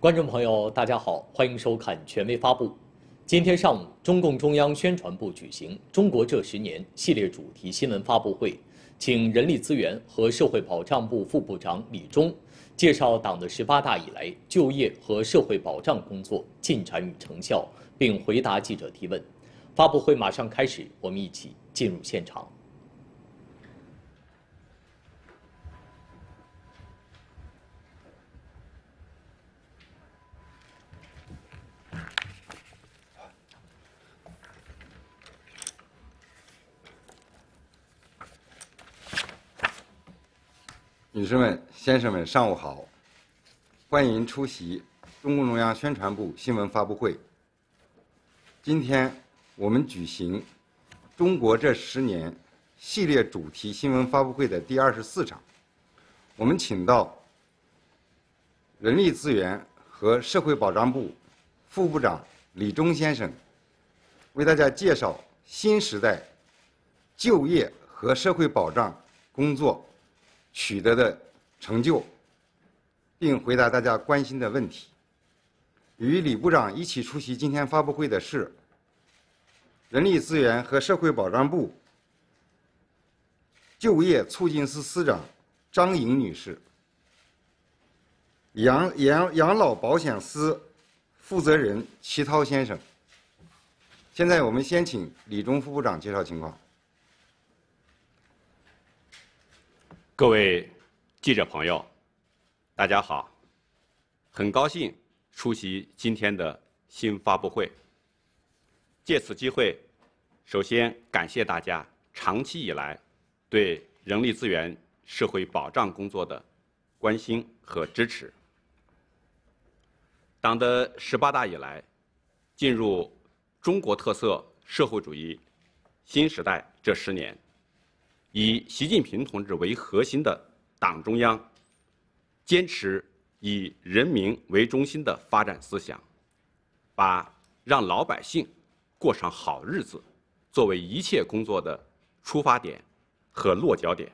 观众朋友，大家好，欢迎收看权威发布。今天上午，中共中央宣传部举行“中国这十年”系列主题新闻发布会，请人力资源和社会保障部副部长李忠。介绍党的十八大以来就业和社会保障工作进展与成效，并回答记者提问。发布会马上开始，我们一起进入现场。女士们。先生们，上午好！欢迎出席中共中央宣传部新闻发布会。今天，我们举行“中国这十年”系列主题新闻发布会的第二十四场。我们请到人力资源和社会保障部副部长李忠先生，为大家介绍新时代就业和社会保障工作取得的。成就，并回答大家关心的问题。与李部长一起出席今天发布会的是人力资源和社会保障部就业促进司司长张颖女士、养养养老保险司负责人齐涛先生。现在我们先请李忠副部长介绍情况，各位。记者朋友，大家好！很高兴出席今天的新发布会。借此机会，首先感谢大家长期以来对人力资源社会保障工作的关心和支持。党的十八大以来，进入中国特色社会主义新时代这十年，以习近平同志为核心的党中央坚持以人民为中心的发展思想，把让老百姓过上好日子作为一切工作的出发点和落脚点。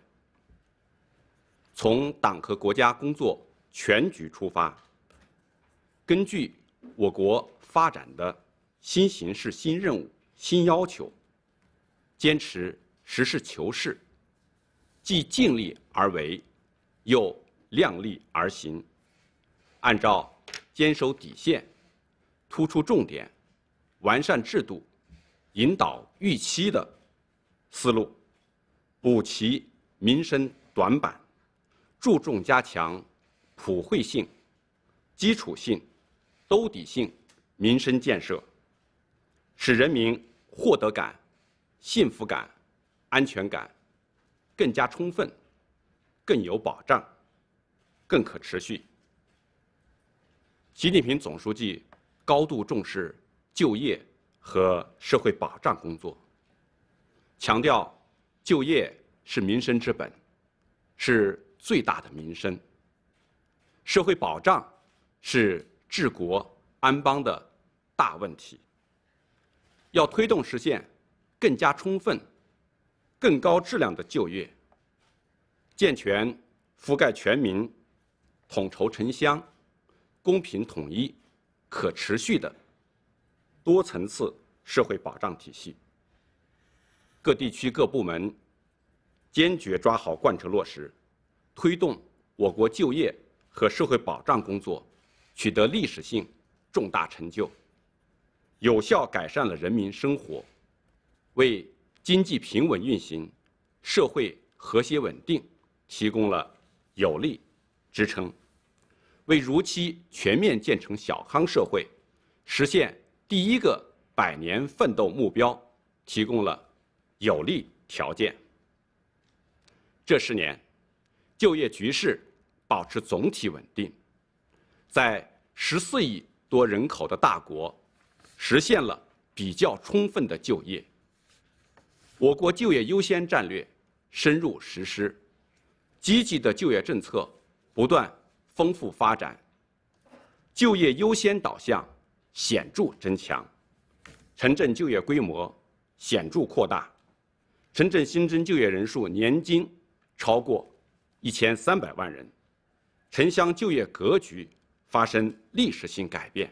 从党和国家工作全局出发，根据我国发展的新形势、新任务、新要求，坚持实事求是，既尽力而为。又量力而行，按照坚守底线、突出重点、完善制度、引导预期的思路，补齐民生短板，注重加强普惠性、基础性、兜底性民生建设，使人民获得感、幸福感、安全感更加充分。更有保障，更可持续。习近平总书记高度重视就业和社会保障工作，强调就业是民生之本，是最大的民生。社会保障是治国安邦的大问题。要推动实现更加充分、更高质量的就业。健全覆盖全民、统筹城乡、公平统一、可持续的多层次社会保障体系。各地区各部门坚决抓好贯彻落实，推动我国就业和社会保障工作取得历史性重大成就，有效改善了人民生活，为经济平稳运行、社会和谐稳定。提供了有力支撑，为如期全面建成小康社会，实现第一个百年奋斗目标提供了有利条件。这十年，就业局势保持总体稳定，在十四亿多人口的大国，实现了比较充分的就业。我国就业优先战略深入实施。积极的就业政策不断丰富发展，就业优先导向显著增强，城镇就业规模显著扩大，城镇新增就业人数年均超过一千三百万人，城乡就业格局发生历史性改变。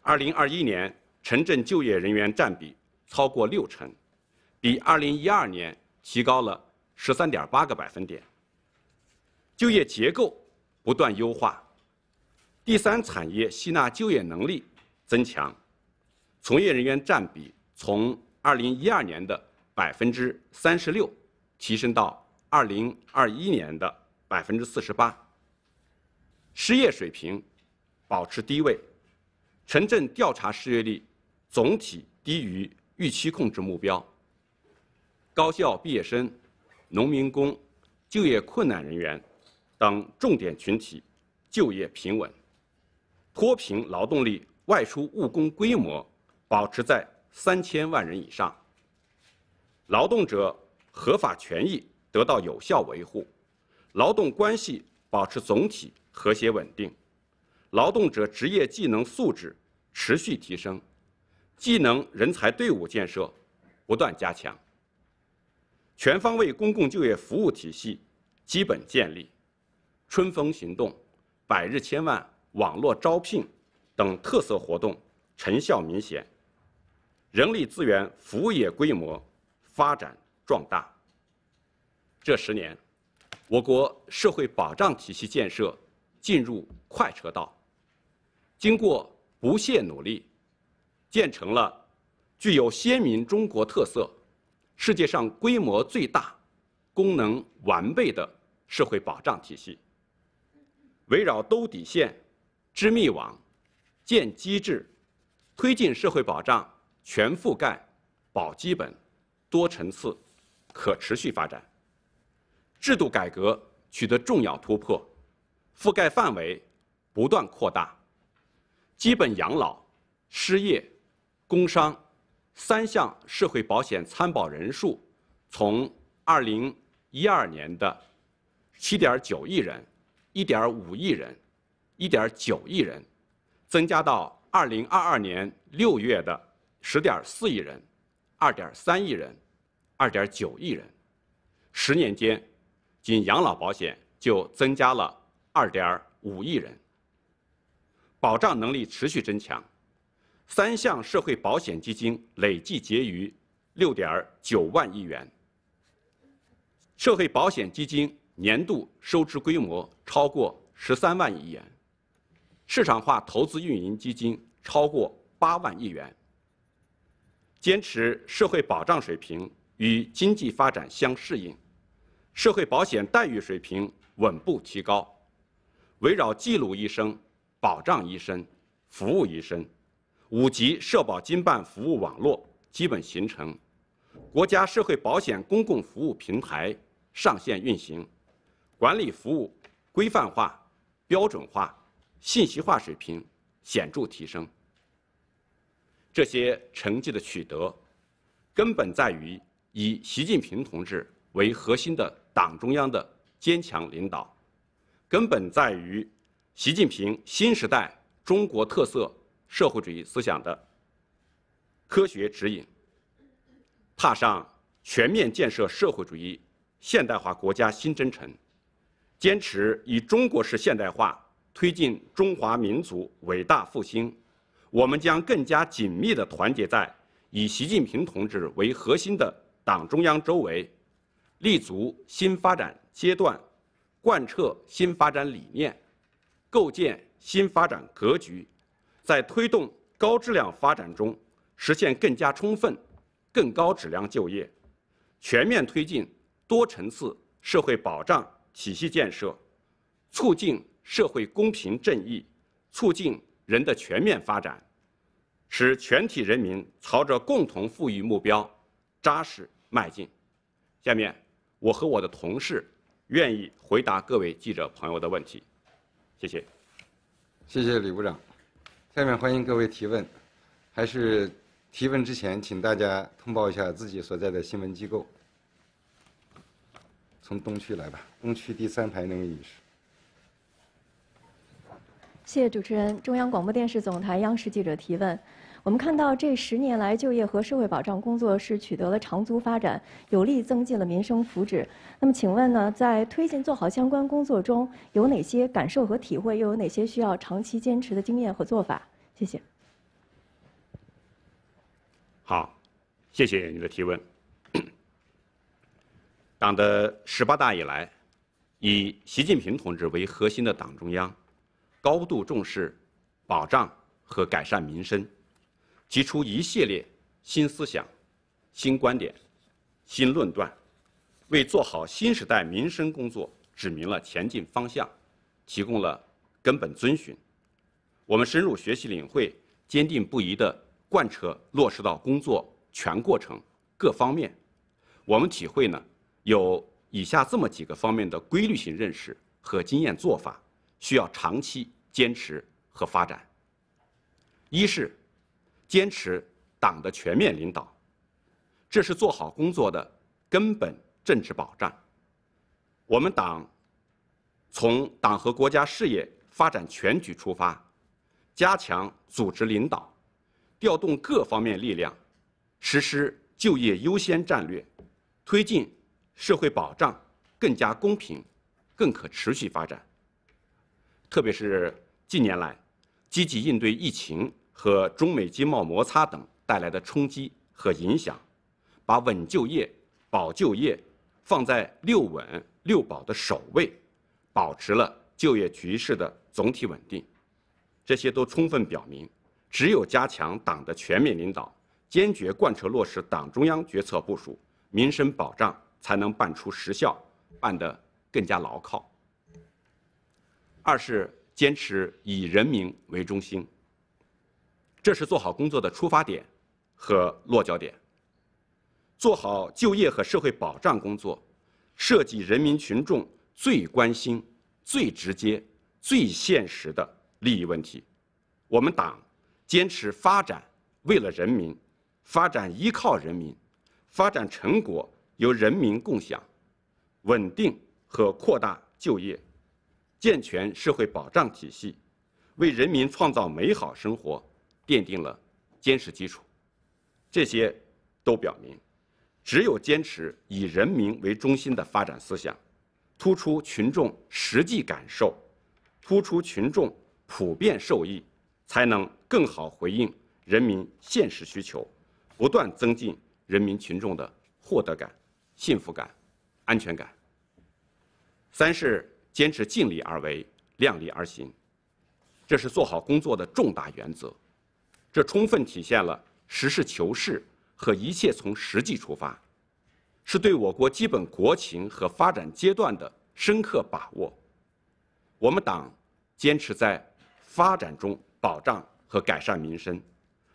二零二一年城镇就业人员占比超过六成，比二零一二年提高了十三点八个百分点。就业结构不断优化，第三产业吸纳就业能力增强，从业人员占比从二零一二年的百分之三十六提升到二零二一年的百分之四十八。失业水平保持低位，城镇调查失业率总体低于预期控制目标。高校毕业生、农民工、就业困难人员。等重点群体就业平稳，脱贫劳动力外出务工规模保持在三千万人以上。劳动者合法权益得到有效维护，劳动关系保持总体和谐稳定，劳动者职业技能素质持续提升，技能人才队伍建设不断加强，全方位公共就业服务体系基本建立。春风行动、百日千万网络招聘等特色活动成效明显，人力资源服务业规模发展壮大。这十年，我国社会保障体系建设进入快车道，经过不懈努力，建成了具有鲜明中国特色、世界上规模最大、功能完备的社会保障体系。围绕兜底线、织密网、建机制，推进社会保障全覆盖、保基本、多层次、可持续发展。制度改革取得重要突破，覆盖范围不断扩大，基本养老、失业、工伤三项社会保险参保人数从2012年的7.9亿人。一点五亿人，一点九亿人，增加到二零二二年六月的十点四亿人，二点三亿人，二点九亿人。十年间，仅养老保险就增加了二点五亿人。保障能力持续增强，三项社会保险基金累计结余六点九万亿元。社会保险基金。年度收支规模超过十三万亿元，市场化投资运营基金超过八万亿元。坚持社会保障水平与经济发展相适应，社会保险待遇水平稳步提高，围绕记录医生、保障医生、服务医生，五级社保经办服务网络基本形成，国家社会保险公共服务平台上线运行。管理服务规范化、标准化、信息化水平显著提升。这些成绩的取得，根本在于以习近平同志为核心的党中央的坚强领导，根本在于习近平新时代中国特色社会主义思想的科学指引。踏上全面建设社会主义现代化国家新征程。坚持以中国式现代化推进中华民族伟大复兴，我们将更加紧密地团结在以习近平同志为核心的党中央周围，立足新发展阶段，贯彻新发展理念，构建新发展格局，在推动高质量发展中实现更加充分、更高质量就业，全面推进多层次社会保障。体系建设，促进社会公平正义，促进人的全面发展，使全体人民朝着共同富裕目标扎实迈进。下面，我和我的同事愿意回答各位记者朋友的问题。谢谢，谢谢李部长。下面欢迎各位提问。还是提问之前，请大家通报一下自己所在的新闻机构。从东区来吧，东区第三排那位女士。谢谢主持人，中央广播电视总台央视记者提问。我们看到这十年来，就业和社会保障工作是取得了长足发展，有力增进了民生福祉。那么，请问呢，在推进做好相关工作中，有哪些感受和体会？又有哪些需要长期坚持的经验和做法？谢谢。好，谢谢你的提问。党的十八大以来，以习近平同志为核心的党中央高度重视保障和改善民生，提出一系列新思想、新观点、新论断，为做好新时代民生工作指明了前进方向，提供了根本遵循。我们深入学习领会，坚定不移地贯彻落实到工作全过程、各方面。我们体会呢？有以下这么几个方面的规律性认识和经验做法，需要长期坚持和发展。一是坚持党的全面领导，这是做好工作的根本政治保障。我们党从党和国家事业发展全局出发，加强组织领导，调动各方面力量，实施就业优先战略，推进。社会保障更加公平、更可持续发展。特别是近年来，积极应对疫情和中美经贸摩擦等带来的冲击和影响，把稳就业、保就业放在六稳六保的首位，保持了就业局势的总体稳定。这些都充分表明，只有加强党的全面领导，坚决贯彻落实党中央决策部署，民生保障。才能办出实效，办得更加牢靠。二是坚持以人民为中心，这是做好工作的出发点和落脚点。做好就业和社会保障工作，涉及人民群众最关心、最直接、最现实的利益问题。我们党坚持发展为了人民，发展依靠人民，发展成果。由人民共享，稳定和扩大就业，健全社会保障体系，为人民创造美好生活奠定了坚实基础。这些都表明，只有坚持以人民为中心的发展思想，突出群众实际感受，突出群众普遍受益，才能更好回应人民现实需求，不断增进人民群众的获得感。幸福感、安全感。三是坚持尽力而为、量力而行，这是做好工作的重大原则，这充分体现了实事求是和一切从实际出发，是对我国基本国情和发展阶段的深刻把握。我们党坚持在发展中保障和改善民生，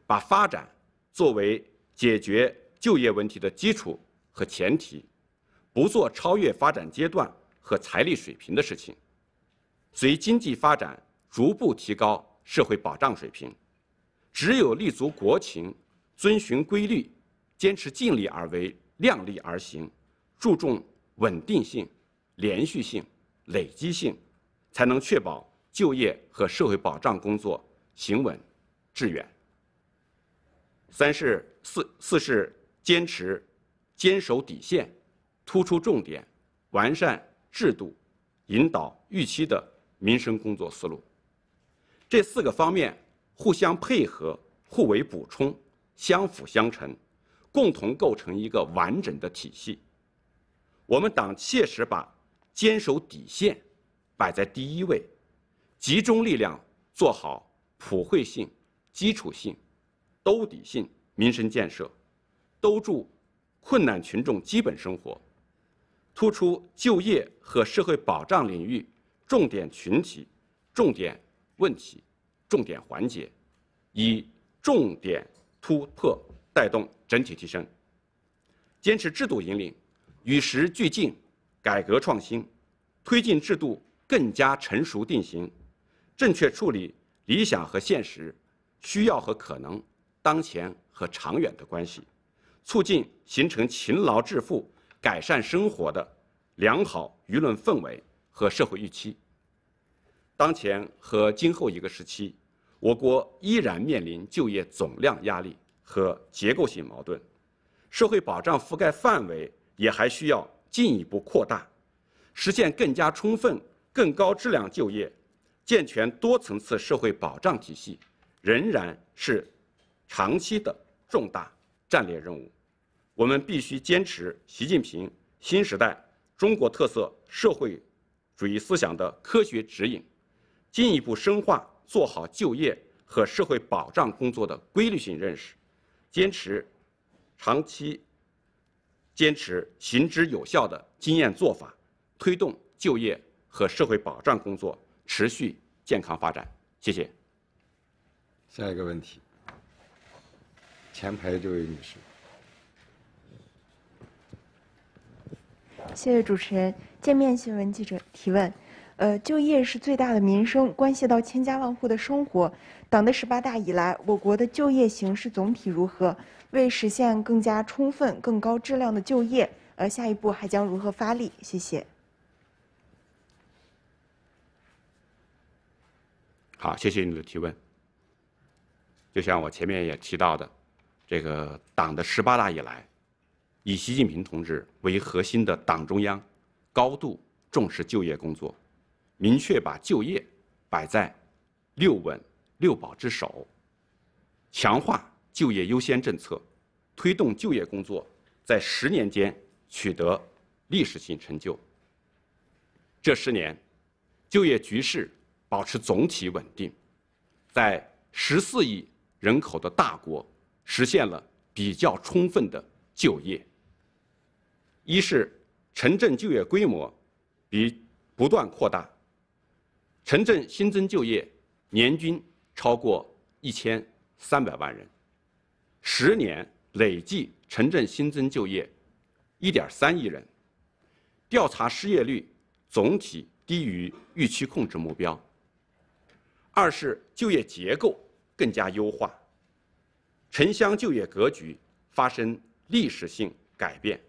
把发展作为解决就业问题的基础。和前提，不做超越发展阶段和财力水平的事情，随经济发展逐步提高社会保障水平。只有立足国情，遵循规律，坚持尽力而为、量力而行，注重稳定性、连续性、累积性，才能确保就业和社会保障工作行稳致远。三是四四是坚持。坚守底线，突出重点，完善制度，引导预期的民生工作思路，这四个方面互相配合、互为补充、相辅相成，共同构成一个完整的体系。我们党切实把坚守底线摆在第一位，集中力量做好普惠性、基础性、兜底性民生建设，兜住。困难群众基本生活，突出就业和社会保障领域重点群体、重点问题、重点环节，以重点突破带动整体提升。坚持制度引领，与时俱进，改革创新，推进制度更加成熟定型，正确处理理想和现实、需要和可能、当前和长远的关系。促进形成勤劳致富、改善生活的良好舆论氛围和社会预期。当前和今后一个时期，我国依然面临就业总量压力和结构性矛盾，社会保障覆盖范围也还需要进一步扩大，实现更加充分、更高质量就业，健全多层次社会保障体系，仍然是长期的重大战略任务。我们必须坚持习近平新时代中国特色社会主义思想的科学指引，进一步深化做好就业和社会保障工作的规律性认识，坚持长期坚持行之有效的经验做法，推动就业和社会保障工作持续健康发展。谢谢。下一个问题，前排这位女士。谢谢主持人。见面新闻记者提问：，呃，就业是最大的民生，关系到千家万户的生活。党的十八大以来，我国的就业形势总体如何？为实现更加充分、更高质量的就业，呃，下一步还将如何发力？谢谢。好，谢谢你的提问。就像我前面也提到的，这个党的十八大以来。以习近平同志为核心的党中央高度重视就业工作，明确把就业摆在“六稳”“六保”之首，强化就业优先政策，推动就业工作在十年间取得历史性成就。这十年，就业局势保持总体稳定，在十四亿人口的大国实现了比较充分的就业。一是城镇就业规模比不断扩大，城镇新增就业年均超过一千三百万人，十年累计城镇新增就业一点三亿人，调查失业率总体低于预期控制目标。二是就业结构更加优化，城乡就业格局发生历史性改变。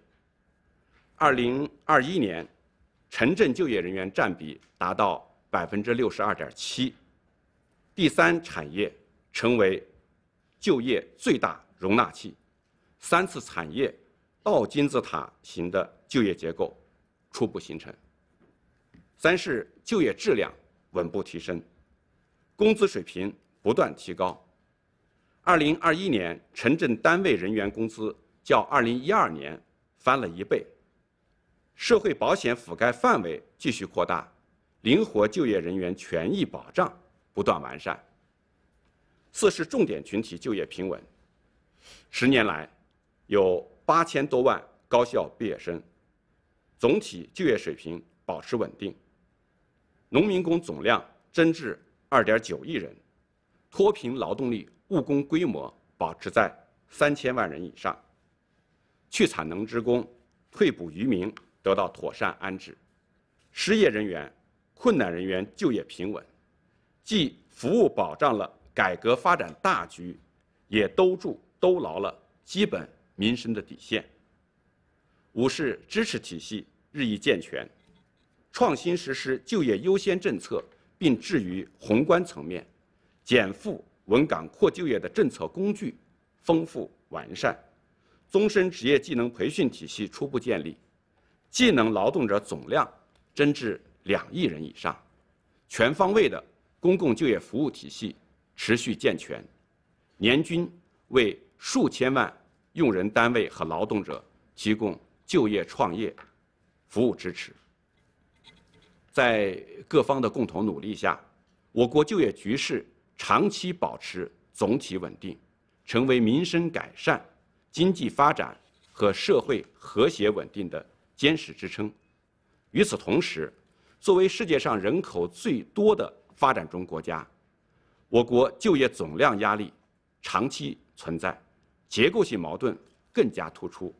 二零二一年，城镇就业人员占比达到百分之六十二点七，第三产业成为就业最大容纳器，三次产业倒金字塔型的就业结构初步形成。三是就业质量稳步提升，工资水平不断提高。二零二一年城镇单位人员工资较二零一二年翻了一倍。社会保险覆盖范围继续扩大，灵活就业人员权益保障不断完善。四是重点群体就业平稳，十年来，有八千多万高校毕业生，总体就业水平保持稳定。农民工总量增至二点九亿人，脱贫劳动力务工规模保持在三千万人以上，去产能职工、退补渔民。得到妥善安置，失业人员、困难人员就业平稳，既服务保障了改革发展大局，也兜住兜牢了基本民生的底线。五是支持体系日益健全，创新实施就业优先政策，并置于宏观层面，减负稳岗扩就业的政策工具丰富完善，终身职业技能培训体系初步建立。技能劳动者总量增至两亿人以上，全方位的公共就业服务体系持续健全，年均为数千万用人单位和劳动者提供就业创业服务支持。在各方的共同努力下，我国就业局势长期保持总体稳定，成为民生改善、经济发展和社会和谐稳定的。坚实支撑。与此同时，作为世界上人口最多的发展中国家，我国就业总量压力长期存在，结构性矛盾更加突出，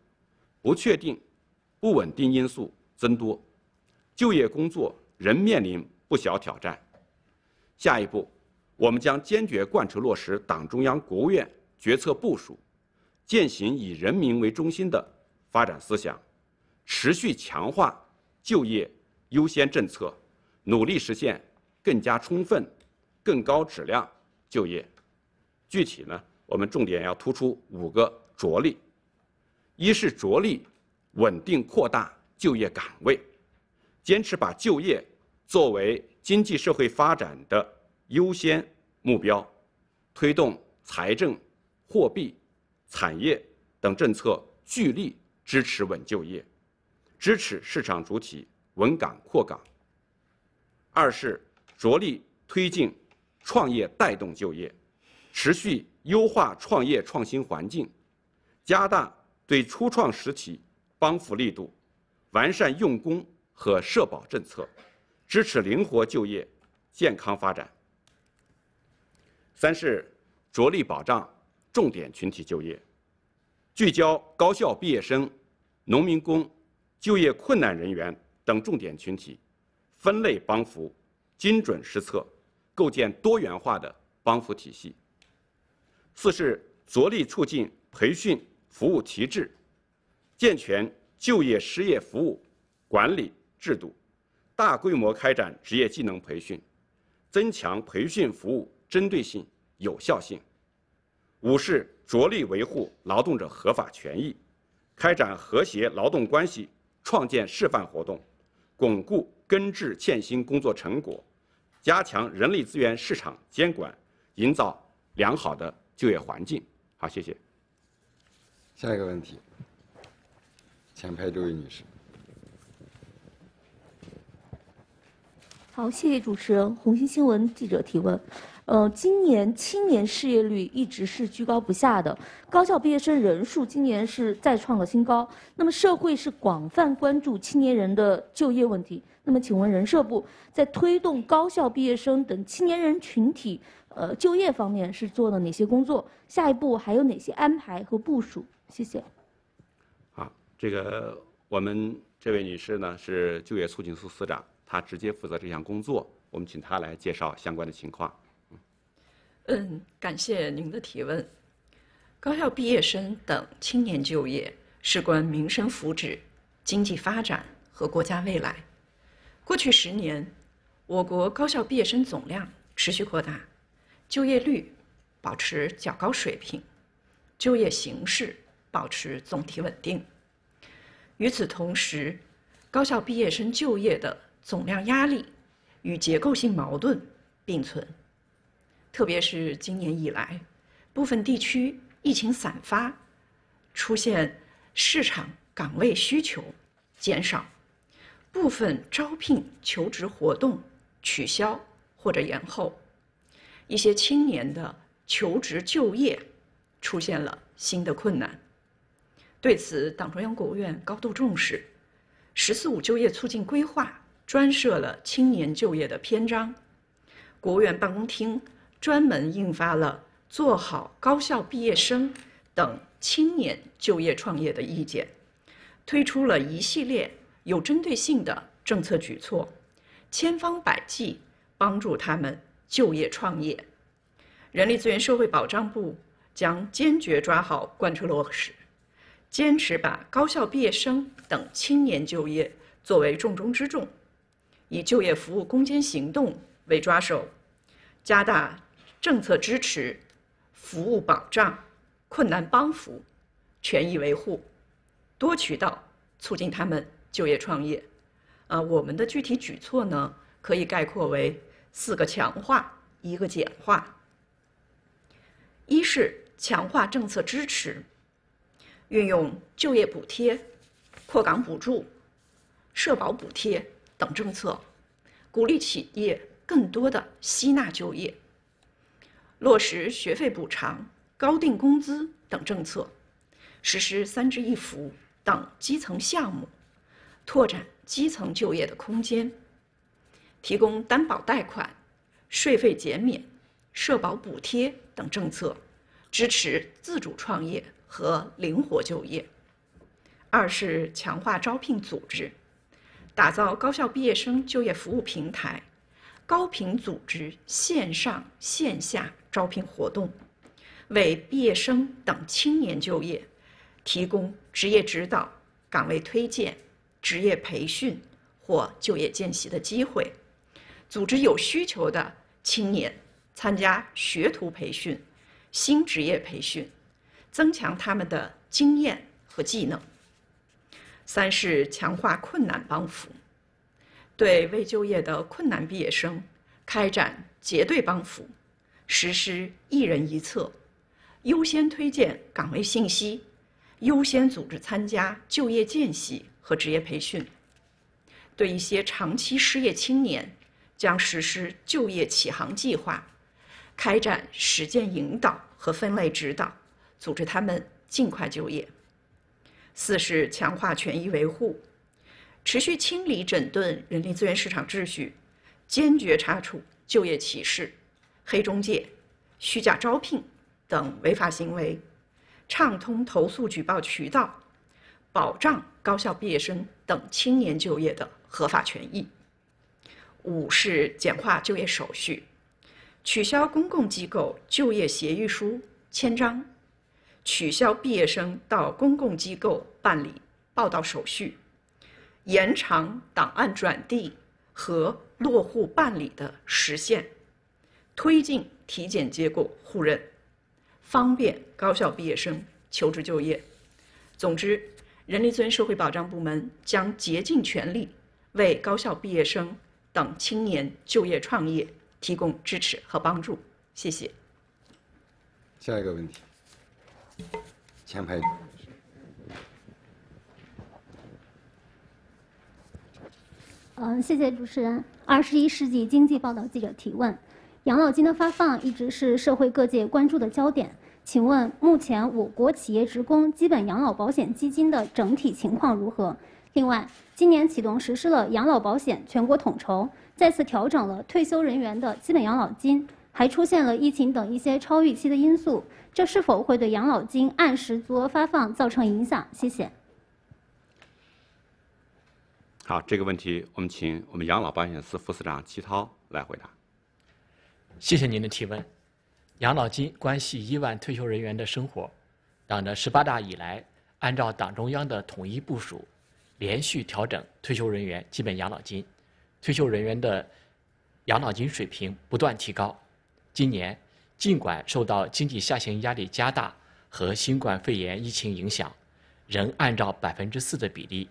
不确定、不稳定因素增多，就业工作仍面临不小挑战。下一步，我们将坚决贯彻落实党中央、国务院决策部署，践行以人民为中心的发展思想。持续强化就业优先政策，努力实现更加充分、更高质量就业。具体呢，我们重点要突出五个着力：一是着力稳定扩大就业岗位，坚持把就业作为经济社会发展的优先目标，推动财政、货币、产业等政策聚力支持稳就业。支持市场主体稳岗扩岗。二是着力推进创业带动就业，持续优化创业创新环境，加大对初创实体帮扶力度，完善用工和社保政策，支持灵活就业健康发展。三是着力保障重点群体就业，聚焦高校毕业生、农民工。就业困难人员等重点群体，分类帮扶，精准施策，构建多元化的帮扶体系。四是着力促进培训服务提质，健全就业失业服务管理制度，大规模开展职业技能培训，增强培训服务针对性有效性。五是着力维护劳动者合法权益，开展和谐劳动关系。创建示范活动，巩固根治欠薪工作成果，加强人力资源市场监管，营造良好的就业环境。好，谢谢。下一个问题，前排这位女士。好，谢谢主持人。红星新闻记者提问：，呃，今年青年失业率一直是居高不下的，高校毕业生人数今年是再创了新高。那么，社会是广泛关注青年人的就业问题。那么，请问人社部在推动高校毕业生等青年人群体呃就业方面是做了哪些工作？下一步还有哪些安排和部署？谢谢。好，这个我们这位女士呢是就业促进司司长。他直接负责这项工作，我们请他来介绍相关的情况。嗯，感谢您的提问。高校毕业生等青年就业事关民生福祉、经济发展和国家未来。过去十年，我国高校毕业生总量持续扩大，就业率保持较高水平，就业形势保持总体稳定。与此同时，高校毕业生就业的总量压力与结构性矛盾并存，特别是今年以来，部分地区疫情散发，出现市场岗位需求减少，部分招聘求职活动取消或者延后，一些青年的求职就业出现了新的困难。对此，党中央、国务院高度重视“十四五”就业促进规划。专设了青年就业的篇章，国务院办公厅专门印发了《做好高校毕业生等青年就业创业的意见》，推出了一系列有针对性的政策举措，千方百计帮助他们就业创业。人力资源社会保障部将坚决抓好贯彻落实，坚持把高校毕业生等青年就业作为重中之重。以就业服务攻坚行动为抓手，加大政策支持、服务保障、困难帮扶、权益维护，多渠道促进他们就业创业。啊，我们的具体举措呢，可以概括为四个强化、一个简化。一是强化政策支持，运用就业补贴、扩岗补助、社保补贴。等政策，鼓励企业更多的吸纳就业，落实学费补偿、高定工资等政策，实施“三支一扶”等基层项目，拓展基层就业的空间，提供担保贷款、税费减免、社保补贴等政策，支持自主创业和灵活就业。二是强化招聘组织。打造高校毕业生就业服务平台，高频组织线上线下招聘活动，为毕业生等青年就业提供职业指导、岗位推荐、职业培训或就业见习的机会，组织有需求的青年参加学徒培训、新职业培训，增强他们的经验和技能。三是强化困难帮扶，对未就业的困难毕业生开展结对帮扶，实施一人一策，优先推荐岗位信息，优先组织参加就业见习和职业培训。对一些长期失业青年，将实施就业启航计划，开展实践引导和分类指导，组织他们尽快就业。四是强化权益维护，持续清理整顿人力资源市场秩序，坚决查处就业歧视、黑中介、虚假招聘等违法行为，畅通投诉举报渠道，保障高校毕业生等青年就业的合法权益。五是简化就业手续，取消公共机构就业协议书签章。取消毕业生到公共机构办理报到手续，延长档案转递和落户办理的时限，推进体检结果互认，方便高校毕业生求职就业。总之，人力资源社会保障部门将竭尽全力为高校毕业生等青年就业创业提供支持和帮助。谢谢。下一个问题。前排。嗯，谢谢主持人。二十一世纪经济报道记者提问：养老金的发放一直是社会各界关注的焦点。请问，目前我国企业职工基本养老保险基金的整体情况如何？另外，今年启动实施了养老保险全国统筹，再次调整了退休人员的基本养老金。还出现了疫情等一些超预期的因素，这是否会对养老金按时足额发放造成影响？谢谢。好，这个问题我们请我们养老保险司副司长齐涛来回答。谢谢您的提问。养老金关系亿万退休人员的生活，党的十八大以来，按照党中央的统一部署，连续调整退休人员基本养老金，退休人员的养老金水平不断提高。今年尽管受到经济下行压力加大和新冠肺炎疫情影响，仍按照百分之四的比例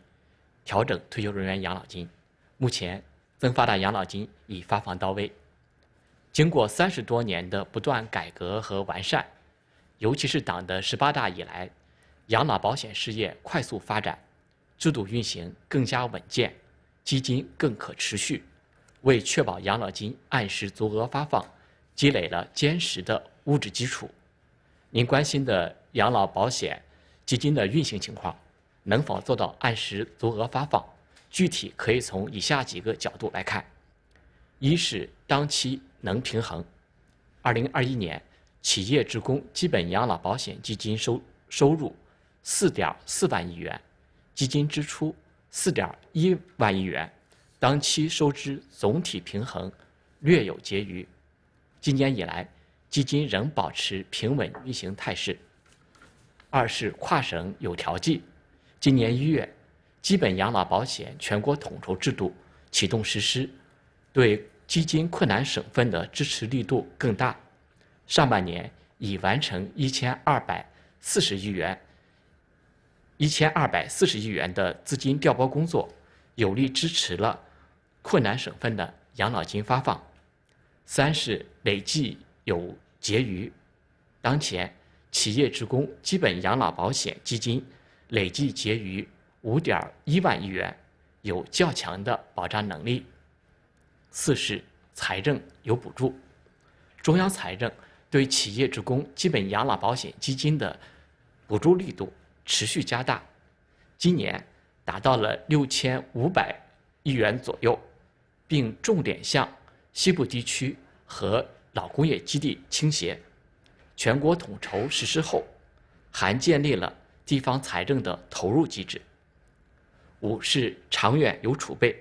调整退休人员养老金。目前增发的养老金已发放到位。经过三十多年的不断改革和完善，尤其是党的十八大以来，养老保险事业快速发展，制度运行更加稳健，基金更可持续。为确保养老金按时足额发放。积累了坚实的物质基础。您关心的养老保险基金的运行情况，能否做到按时足额发放？具体可以从以下几个角度来看：一是当期能平衡。二零二一年企业职工基本养老保险基金收收入四点四万亿元，基金支出四点一万亿元，当期收支总体平衡，略有结余。今年以来，基金仍保持平稳运行态势。二是跨省有调剂，今年一月，基本养老保险全国统筹制度启动实施，对基金困难省份的支持力度更大。上半年已完成一千二百四十亿元、一千二百四十亿元的资金调拨工作，有力支持了困难省份的养老金发放。三是累计有结余，当前企业职工基本养老保险基金累计结余五点一万亿元，有较强的保障能力。四是财政有补助，中央财政对企业职工基本养老保险基金的补助力度持续加大，今年达到了六千五百亿元左右，并重点向。西部地区和老工业基地倾斜，全国统筹实施后，还建立了地方财政的投入机制。五是长远有储备，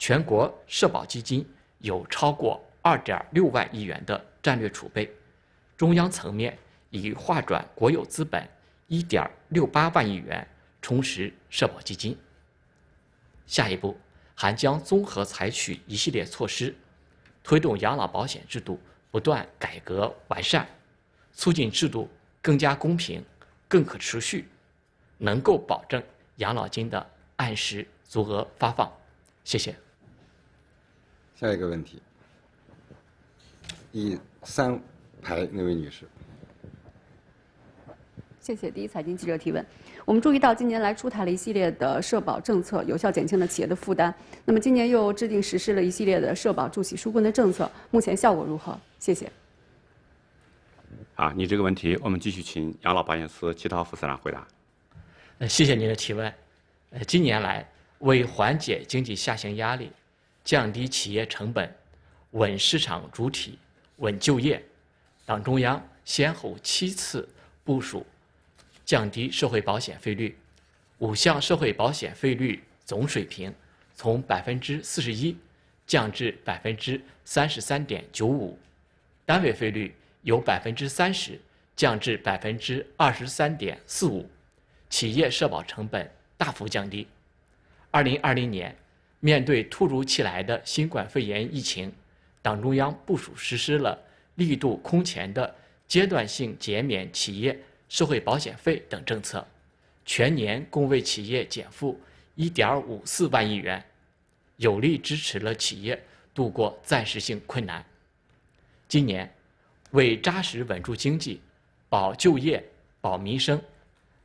全国社保基金有超过二点六万亿元的战略储备，中央层面已划转国有资本一点六八万亿元充实社保基金。下一步还将综合采取一系列措施。推动养老保险制度不断改革完善，促进制度更加公平、更可持续，能够保证养老金的按时足额发放。谢谢。下一个问题，一三排那位女士。谢谢第一财经记者提问。我们注意到近年来出台了一系列的社保政策，有效减轻了企业的负担。那么今年又制定实施了一系列的社保助企纾困的政策，目前效果如何？谢谢。啊，你这个问题，我们继续请养老保险司齐涛副司长回答。呃，谢谢您的提问。呃，近年来为缓解经济下行压力，降低企业成本，稳市场主体、稳就业，党中央先后七次部署。降低社会保险费率，五项社会保险费率总水平从百分之四十一降至百分之三十三点九五，单位费率由百分之三十降至百分之二十三点四五，企业社保成本大幅降低。二零二零年，面对突如其来的新冠肺炎疫情，党中央部署实施了力度空前的阶段性减免企业。社会保险费等政策，全年共为企业减负一点五四万亿元，有力支持了企业度过暂时性困难。今年，为扎实稳住经济、保就业、保民生，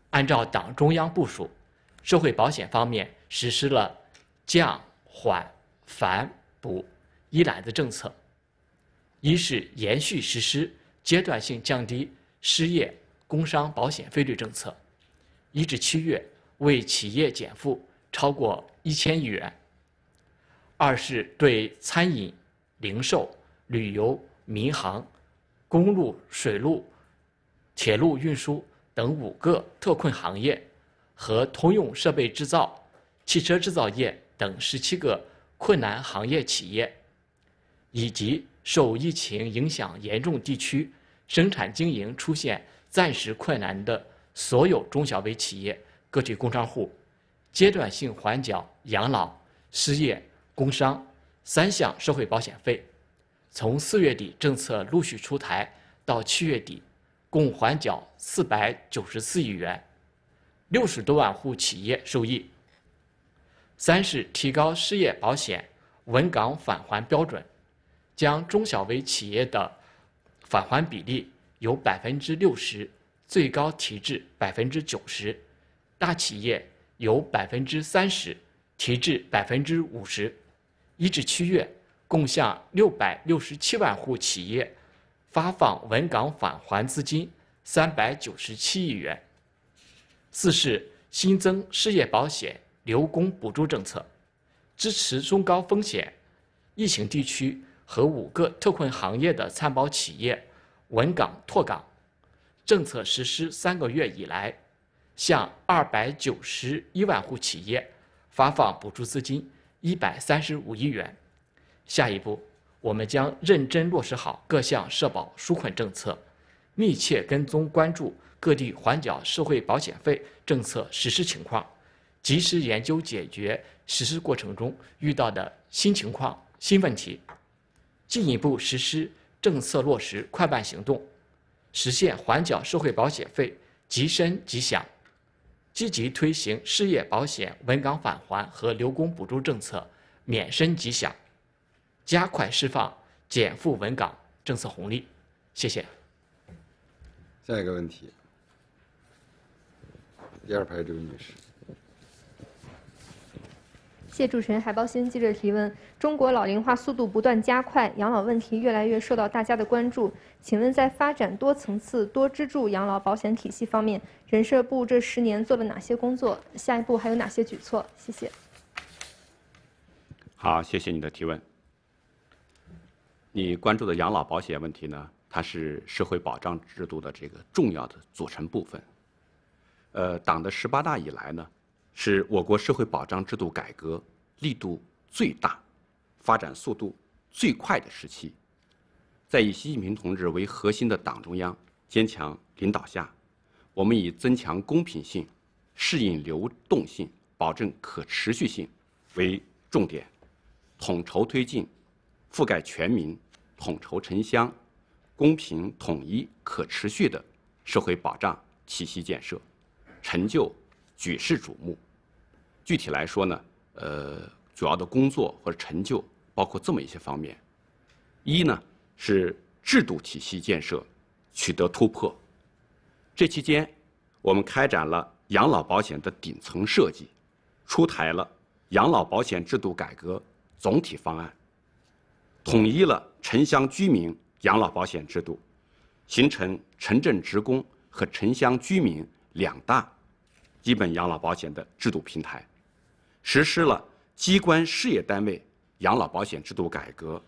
按照党中央部署，社会保险方面实施了降、缓、反补一揽子政策。一是延续实施阶段性降低失业。工伤保险费率政策，一至七月为企业减负超过一千亿元。二是对餐饮、零售、旅游、民航、公路、水路、铁路运输等五个特困行业，和通用设备制造、汽车制造业等十七个困难行业企业，以及受疫情影响严重地区生产经营出现。暂时困难的所有中小微企业、个体工商户，阶段性缓缴养老、失业、工伤三项社会保险费。从四月底政策陆续出台到七月底，共缓缴四百九十四亿元，六十多万户企业受益。三是提高失业保险稳岗返还标准，将中小微企业的返还比例。有百分之六十，最高提至百分之九十；大企业有百分之三十提至百分之五十。一至七月，共向六百六十七万户企业发放稳岗返还资金三百九十七亿元。四是新增失业保险留工补助政策，支持中高风险疫情地区和五个特困行业的参保企业。稳岗拓岗政策实施三个月以来，向二百九十一万户企业发放补助资金一百三十五亿元。下一步，我们将认真落实好各项社保纾困政策，密切跟踪关注各地缓缴社会保险费政策实施情况，及时研究解决实施过程中遇到的新情况新问题，进一步实施。政策落实快办行动，实现缓缴社会保险费即申即享；积极推行失业保险稳岗返还和留工补助政策，免申即享；加快释放减负稳岗政策红利。谢谢。下一个问题，第二排这位女士。谢主持人，海报新闻记者提问：中国老龄化速度不断加快，养老问题越来越受到大家的关注。请问，在发展多层次、多支柱养老保险体系方面，人社部这十年做了哪些工作？下一步还有哪些举措？谢谢。好，谢谢你的提问。你关注的养老保险问题呢？它是社会保障制度的这个重要的组成部分。呃，党的十八大以来呢，是我国社会保障制度改革。力度最大、发展速度最快的时期，在以习近平同志为核心的党中央坚强领导下，我们以增强公平性、适应流动性、保证可持续性为重点，统筹推进覆盖全民、统筹城乡、公平统一、可持续的社会保障体系建设，成就举世瞩目。具体来说呢？呃，主要的工作和成就包括这么一些方面：一呢是制度体系建设取得突破。这期间，我们开展了养老保险的顶层设计，出台了养老保险制度改革总体方案，统一了城乡居民养老保险制度，形成城镇职工和城乡居民两大基本养老保险的制度平台。实施了机关事业单位养老保险制度改革，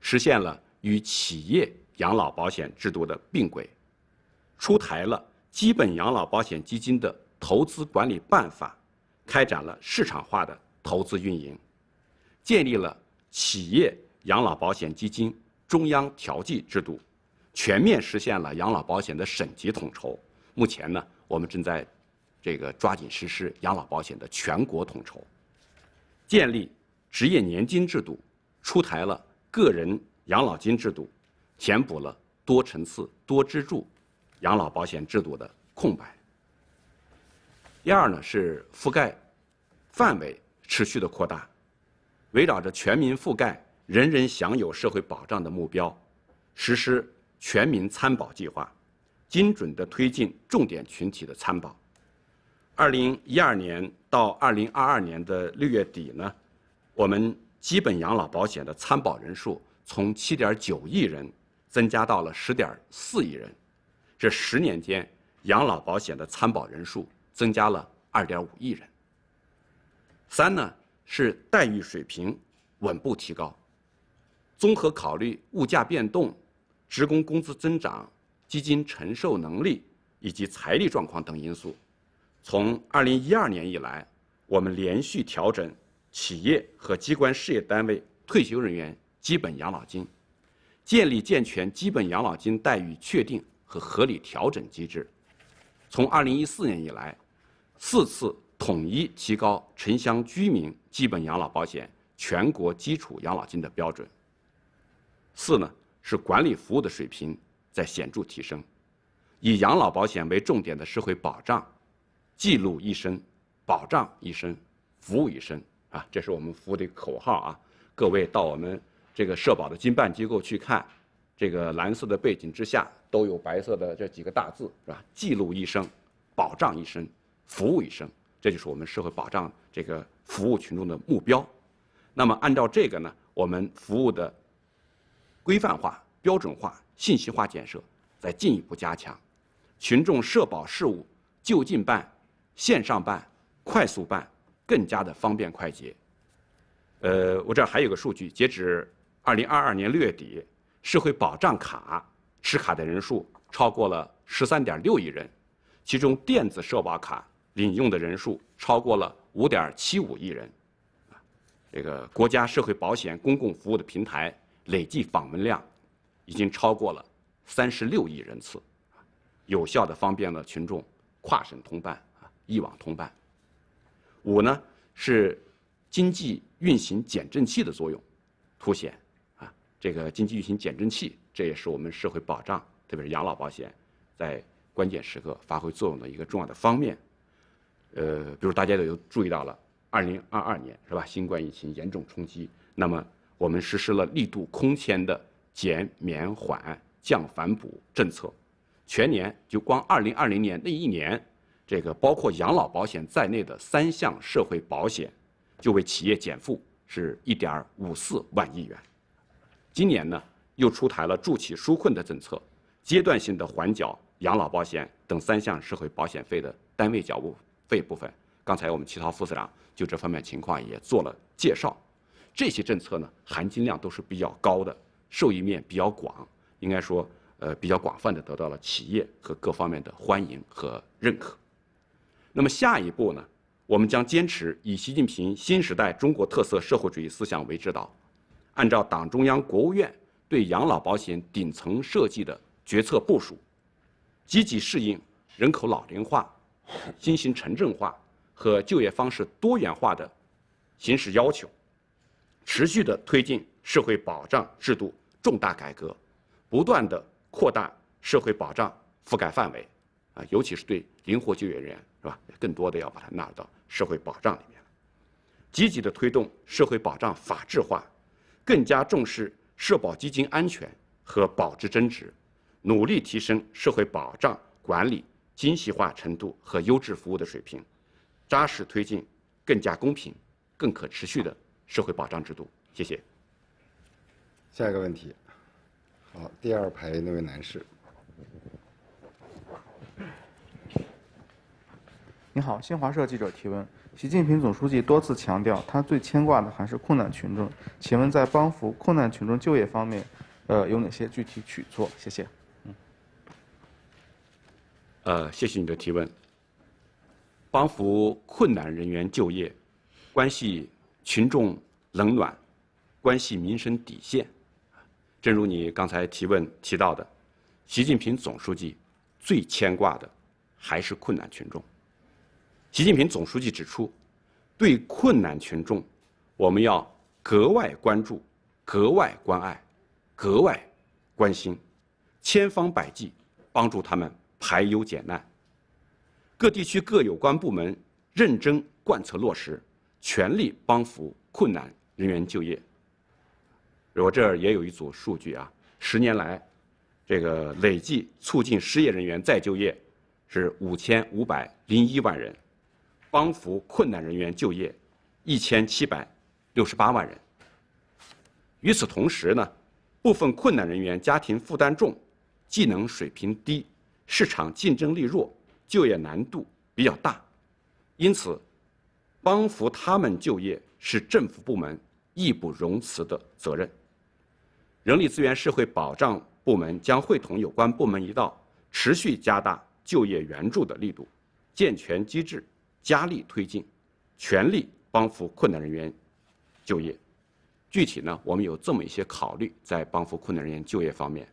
实现了与企业养老保险制度的并轨，出台了基本养老保险基金的投资管理办法，开展了市场化的投资运营，建立了企业养老保险基金中央调剂制度，全面实现了养老保险的省级统筹。目前呢，我们正在这个抓紧实施养老保险的全国统筹。建立职业年金制度，出台了个人养老金制度，填补了多层次多支柱养老保险制度的空白。第二呢是覆盖范围持续的扩大，围绕着全民覆盖、人人享有社会保障的目标，实施全民参保计划，精准的推进重点群体的参保。二零一二年。到二零二二年的六月底呢，我们基本养老保险的参保人数从七点九亿人增加到了十点四亿人，这十年间养老保险的参保人数增加了二点五亿人。三呢是待遇水平稳步提高，综合考虑物价变动、职工工资增长、基金承受能力以及财力状况等因素。从二零一二年以来，我们连续调整企业和机关事业单位退休人员基本养老金，建立健全基本养老金待遇确定和合理调整机制。从二零一四年以来，四次统一提高城乡居民基本养老保险全国基础养老金的标准。四呢是管理服务的水平在显著提升，以养老保险为重点的社会保障。记录一生，保障一生，服务一生啊，这是我们服务的口号啊。各位到我们这个社保的经办机构去看，这个蓝色的背景之下都有白色的这几个大字是吧？记录一生，保障一生，服务一生，这就是我们社会保障这个服务群众的目标。那么按照这个呢，我们服务的规范化、标准化、信息化建设再进一步加强，群众社保事务就近办。线上办、快速办、更加的方便快捷。呃，我这还有个数据，截止二零二二年六月底，社会保障卡持卡的人数超过了十三点六亿人，其中电子社保卡领用的人数超过了五点七五亿人。啊，这个国家社会保险公共服务的平台累计访问量已经超过了三十六亿人次，有效的方便了群众跨省通办。一网通办。五呢是经济运行减震器的作用，凸显啊这个经济运行减震器，这也是我们社会保障特别是养老保险在关键时刻发挥作用的一个重要的方面。呃，比如大家都有注意到了，二零二二年是吧？新冠疫情严重冲击，那么我们实施了力度空前的减、免、缓、降、反补政策，全年就光二零二零年那一年。这个包括养老保险在内的三项社会保险，就为企业减负是一点五四万亿元。今年呢，又出台了助企纾困的政策，阶段性的缓缴养老保险等三项社会保险费的单位缴付费部分。刚才我们齐涛副市长就这方面情况也做了介绍。这些政策呢，含金量都是比较高的，受益面比较广，应该说，呃，比较广泛的得到了企业和各方面的欢迎和认可。那么下一步呢？我们将坚持以习近平新时代中国特色社会主义思想为指导，按照党中央、国务院对养老保险顶层设计的决策部署，积极适应人口老龄化、新型城镇化和就业方式多元化的形势要求，持续的推进社会保障制度重大改革，不断的扩大社会保障覆盖范围，啊，尤其是对灵活就业人员。是吧？更多的要把它纳入到社会保障里面积极的推动社会保障法制化，更加重视社保基金安全和保值增值，努力提升社会保障管理精细化程度和优质服务的水平，扎实推进更加公平、更可持续的社会保障制度。谢谢。下一个问题，好，第二排那位男士。你好，新华社记者提问：习近平总书记多次强调，他最牵挂的还是困难群众。请问，在帮扶困难群众就业方面，呃，有哪些具体举措？谢谢。嗯，呃，谢谢你的提问。帮扶困难人员就业，关系群众冷暖，关系民生底线。正如你刚才提问提到的，习近平总书记最牵挂的还是困难群众。习近平总书记指出，对困难群众，我们要格外关注、格外关爱、格外关心，千方百计帮助他们排忧解难。各地区各有关部门认真贯彻落实，全力帮扶困难人员就业。我这儿也有一组数据啊，十年来，这个累计促进失业人员再就业是五千五百零一万人。帮扶困难人员就业一千七百六十八万人。与此同时呢，部分困难人员家庭负担重，技能水平低，市场竞争力弱，就业难度比较大，因此，帮扶他们就业是政府部门义不容辞的责任。人力资源社会保障部门将会同有关部门一道，持续加大就业援助的力度，健全机制。加力推进，全力帮扶困难人员就业。具体呢，我们有这么一些考虑在帮扶困难人员就业方面：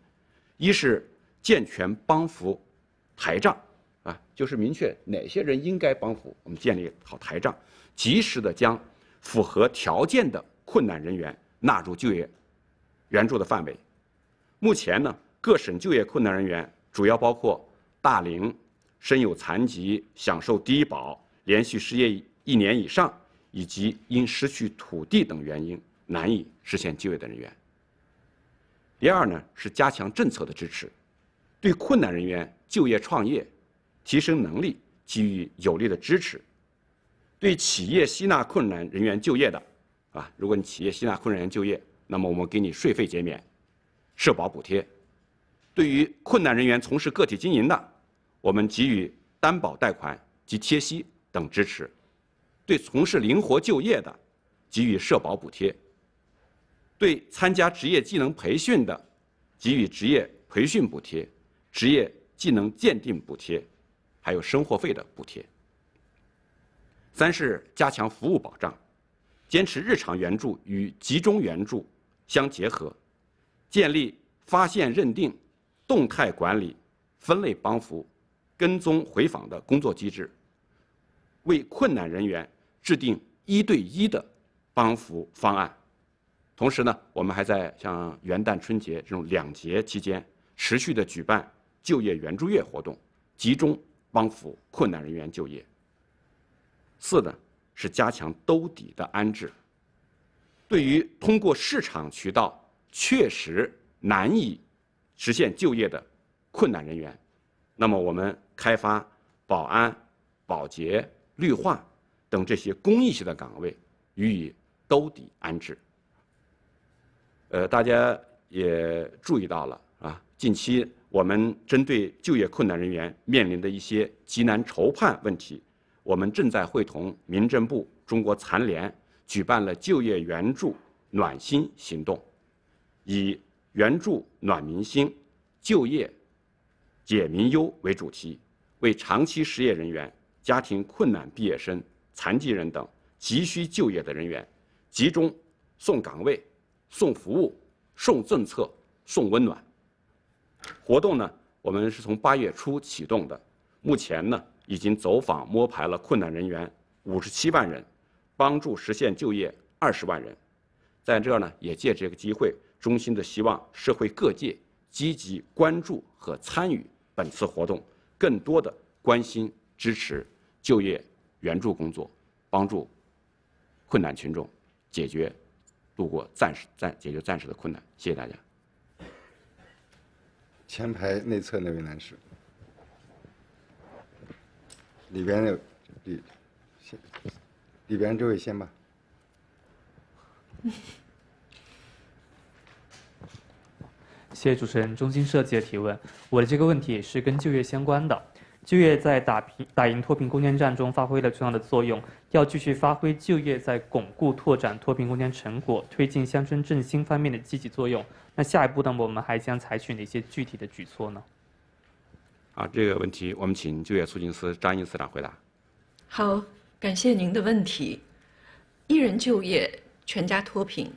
一是健全帮扶台账，啊，就是明确哪些人应该帮扶，我们建立好台账，及时的将符合条件的困难人员纳入就业援助的范围。目前呢，各省就业困难人员主要包括大龄、身有残疾、享受低保。连续失业一年以上，以及因失去土地等原因难以实现就业的人员。第二呢，是加强政策的支持，对困难人员就业创业、提升能力给予有力的支持。对企业吸纳困难人员就业的，啊，如果你企业吸纳困难人员就业，那么我们给你税费减免、社保补贴。对于困难人员从事个体经营的，我们给予担保贷款及贴息。等支持，对从事灵活就业的给予社保补贴；对参加职业技能培训的给予职业培训补贴、职业技能鉴定补贴，还有生活费的补贴。三是加强服务保障，坚持日常援助与集中援助相结合，建立发现认定、动态管理、分类帮扶、跟踪回访的工作机制。为困难人员制定一对一的帮扶方案，同时呢，我们还在像元旦、春节这种两节期间，持续的举办就业援助月活动，集中帮扶困难人员就业。四呢，是加强兜底的安置。对于通过市场渠道确实难以实现就业的困难人员，那么我们开发保安、保洁。绿化等这些公益性的岗位予以兜底安置。呃，大家也注意到了啊，近期我们针对就业困难人员面临的一些急难愁盼问题，我们正在会同民政部、中国残联举办了就业援助暖心行动，以“援助暖民心，就业解民忧”为主题，为长期失业人员。家庭困难毕业生、残疾人等急需就业的人员，集中送岗位、送服务、送政策、送温暖。活动呢，我们是从八月初启动的，目前呢，已经走访摸排了困难人员五十七万人，帮助实现就业二十万人。在这儿呢，也借这个机会，衷心的希望社会各界积极关注和参与本次活动，更多的关心支持。就业援助工作，帮助困难群众解决度过暂时暂解决暂时的困难。谢谢大家。前排内侧那位男士，里边有里，先里边这位先吧。谢谢主持人中心设计的提问，我的这个问题是跟就业相关的。就业在打平打赢脱贫攻坚战中发挥了重要的作用，要继续发挥就业在巩固拓展脱贫攻坚成果、推进乡村振兴方面的积极作用。那下一步呢？我们还将采取哪些具体的举措呢？啊，这个问题，我们请就业促进司张毅司长回答。好，感谢您的问题。一人就业，全家脱贫，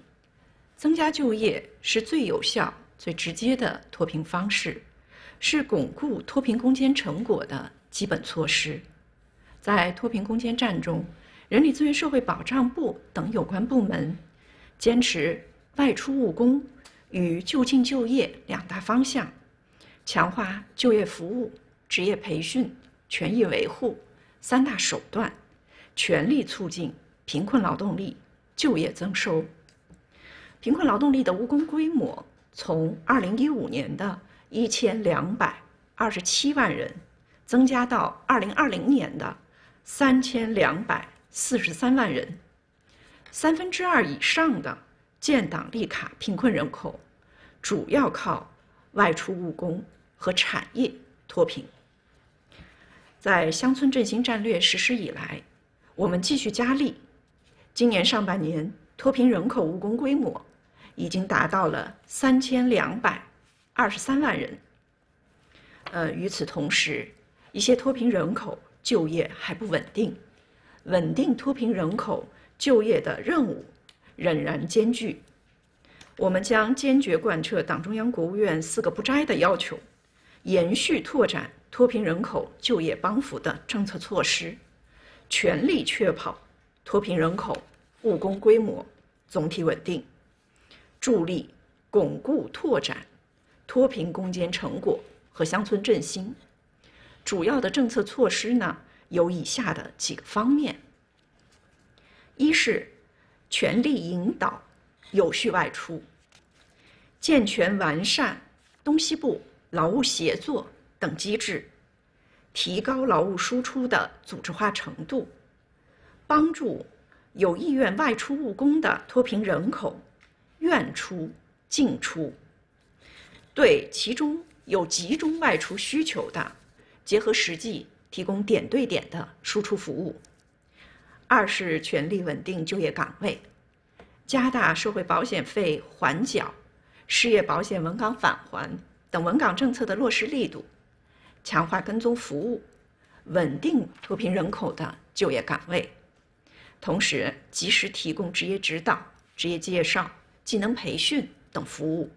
增加就业是最有效、最直接的脱贫方式。是巩固脱贫攻坚成果的基本措施。在脱贫攻坚战中，人力资源社会保障部等有关部门坚持外出务工与就近就业两大方向，强化就业服务、职业培训、权益维护三大手段，全力促进贫困劳动力就业增收。贫困劳动力的务工规模从二零一五年的。一千两百二十七万人，增加到二零二零年的三千两百四十三万人，三分之二以上的建档立卡贫困人口，主要靠外出务工和产业脱贫。在乡村振兴战略实施以来，我们继续加力，今年上半年脱贫人口务工规模已经达到了三千两百。二十三万人。呃，与此同时，一些脱贫人口就业还不稳定，稳定脱贫人口就业的任务仍然艰巨。我们将坚决贯彻党中央、国务院“四个不摘”的要求，延续拓展脱贫人口就业帮扶的政策措施，全力确保脱贫人口务工规模总体稳定，助力巩固拓展。脱贫攻坚成果和乡村振兴，主要的政策措施呢有以下的几个方面：一是全力引导有序外出，健全完善东西部劳务协作等机制，提高劳务输出的组织化程度，帮助有意愿外出务工的脱贫人口愿出、尽出。对其中有集中外出需求的，结合实际提供点对点的输出服务。二是全力稳定就业岗位，加大社会保险费缓缴、失业保险稳岗返还等稳岗政策的落实力度，强化跟踪服务，稳定脱贫人口的就业岗位，同时及时提供职业指导、职业介绍、技能培训等服务。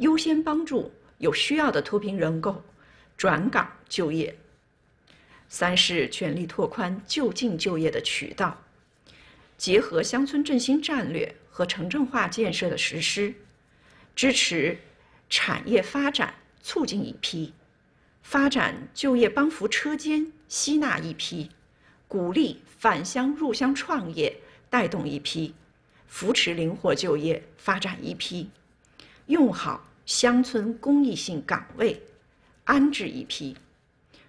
优先帮助有需要的脱贫人口转岗就业。三是全力拓宽就近就业的渠道，结合乡村振兴战略和城镇化建设的实施，支持产业发展，促进一批；发展就业帮扶车间，吸纳一批；鼓励返乡入乡创业，带动一批；扶持灵活就业，发展一批；用好。乡村公益性岗位安置一批，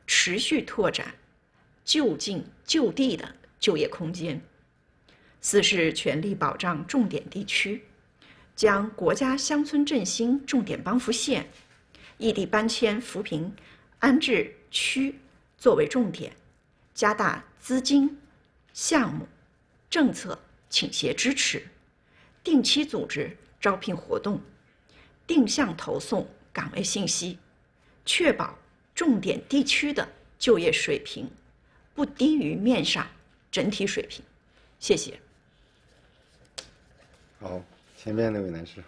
持续拓展就近就地的就业空间。四是全力保障重点地区，将国家乡村振兴重点帮扶县、异地搬迁扶贫安置区作为重点，加大资金、项目、政策倾斜支持，定期组织招聘活动。定向投送岗位信息，确保重点地区的就业水平不低于面上整体水平。谢谢。好，前面那位男士，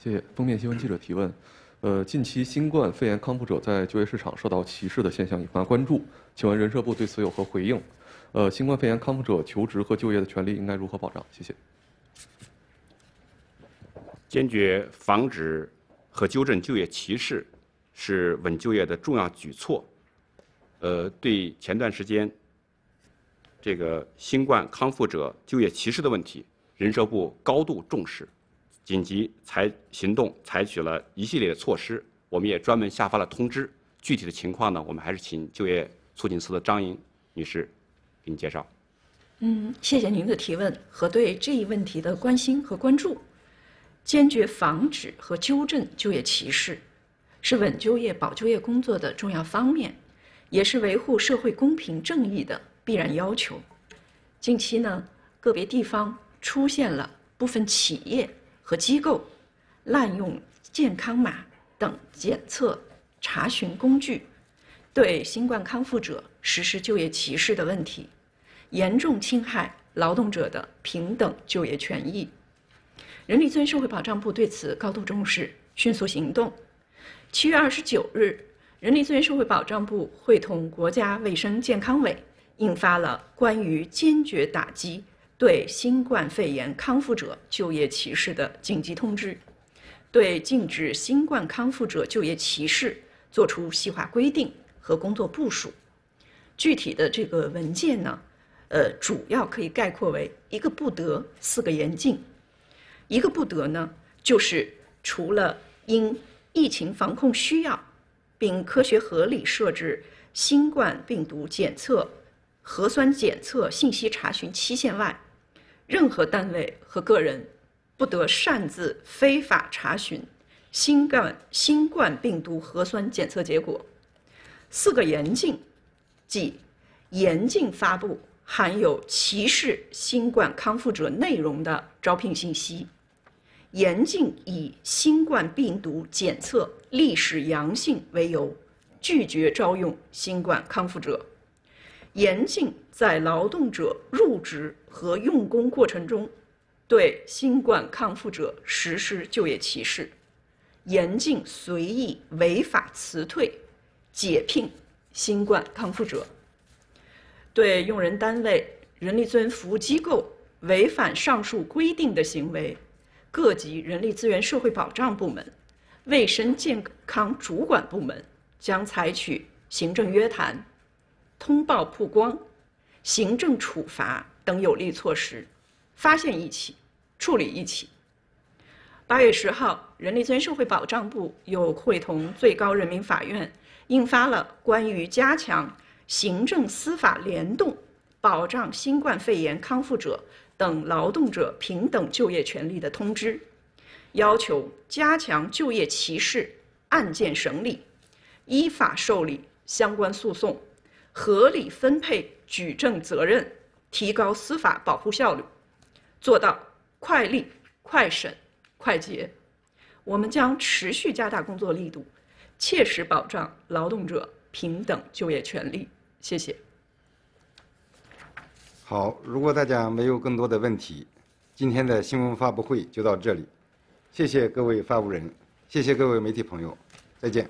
谢谢封面新闻记者提问。呃，近期新冠肺炎康复者在就业市场受到歧视的现象引发关注，请问人社部对此有何回应？呃，新冠肺炎康复者求职和就业的权利应该如何保障？谢谢。坚决防止和纠正就业歧视，是稳就业的重要举措。呃，对前段时间这个新冠康复者就业歧视的问题，人社部高度重视，紧急采行动采取了一系列的措施。我们也专门下发了通知。具体的情况呢，我们还是请就业促进司的张莹女士给你介绍。嗯，谢谢您的提问和对这一问题的关心和关注。坚决防止和纠正就业歧视，是稳就业、保就业工作的重要方面，也是维护社会公平正义的必然要求。近期呢，个别地方出现了部分企业和机构滥用健康码等检测查询工具，对新冠康复者实施就业歧视的问题，严重侵害劳动者的平等就业权益。人力资源社会保障部对此高度重视，迅速行动。七月二十九日，人力资源社会保障部会同国家卫生健康委印发了《关于坚决打击对新冠肺炎康复者就业歧视的紧急通知》，对禁止新冠康复者就业歧视作出细化规定和工作部署。具体的这个文件呢，呃，主要可以概括为一个不得，四个严禁。一个不得呢，就是除了因疫情防控需要，并科学合理设置新冠病毒检测核酸检测信息查询期限外，任何单位和个人不得擅自非法查询新冠新冠病毒核酸检测结果。四个严禁，即严禁发布。含有歧视新冠康复者内容的招聘信息，严禁以新冠病毒检测历史阳性为由拒绝招用新冠康复者；严禁在劳动者入职和用工过程中对新冠康复者实施就业歧视；严禁随意违法辞退、解聘新冠康复者。对用人单位、人力资源服务机构违反上述规定的行为，各级人力资源社会保障部门、卫生健康主管部门将采取行政约谈、通报曝光、行政处罚等有力措施，发现一起，处理一起。八月十号，人力资源社会保障部又会同最高人民法院印发了关于加强。行政司法联动保障新冠肺炎康复者等劳动者平等就业权利的通知，要求加强就业歧视案件审理，依法受理相关诉讼，合理分配举证责任，提高司法保护效率，做到快立、快审、快结。我们将持续加大工作力度，切实保障劳动者平等就业权利。谢谢。好，如果大家没有更多的问题，今天的新闻发布会就到这里。谢谢各位发布人，谢谢各位媒体朋友，再见。